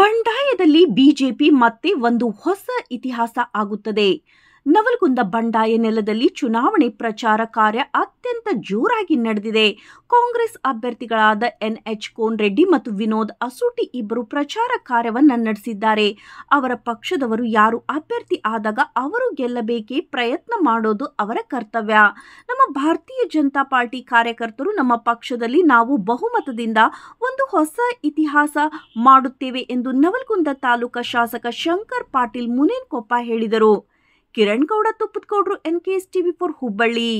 ಬಂಡಾಯದಲ್ಲಿ BJP ಮತ್ತೆ ಒಂದು ಹೊಸ ಇತಿಹಾಸ ಆಗುತ್ತದೆ ನವಲಗುಂದ ಬಂಡಾಯ ನೆಲದಲ್ಲಿ ಚುನಾವಣೆ ಪ್ರಚಾರ ಕಾರ್ಯ ಅತ್ಯಂತ ಜೋರಾಗಿ ನಡೆದಿದೆ ಕಾಂಗ್ರೆಸ್ ಅಭ್ಯರ್ಥಿಗಳಾದ ಎನ್ ಎಚ್ ಕೋನ್ ರೆಡ್ಡಿ ಮತ್ತು ವಿನೋದ್ ಅಸೂಟಿ ಇಬ್ಬರು ಪ್ರಚಾರ ಕಾರ್ಯವನ್ನು ನಡೆಸಿದ್ದಾರೆ ಅವರ ಪಕ್ಷದವರು ಯಾರು ಅಭ್ಯರ್ಥಿ ಆದಾಗ ಅವರು ಗೆಲ್ಲಬೇಕೇ ಪ್ರಯತ್ನ ಮಾಡೋದು ಅವರ ಕರ್ತವ್ಯ ನಮ್ಮ ಭಾರತೀಯ ಜನತಾ ಪಾರ್ಟಿ ಕಾರ್ಯಕರ್ತರು ನಮ್ಮ ಪಕ್ಷದಲ್ಲಿ ನಾವು ಬಹುಮತದಿಂದ ಒಂದು ಹೊಸ ಇತಿಹಾಸ ಮಾಡುತ್ತೇವೆ ಎಂದು ನವಲ್ಗುಂದ ತಾಲೂಕಾ ಶಾಸಕ ಶಂಕರ್ ಪಾಟೀಲ್ ಮುನೇನ್ಕೊಪ್ಪ ಹೇಳಿದರು ಕಿರಣ್ ಗೌಡ ತುಪ್ಪದ ಕೌಡ್ರು N K S TV four Hubballi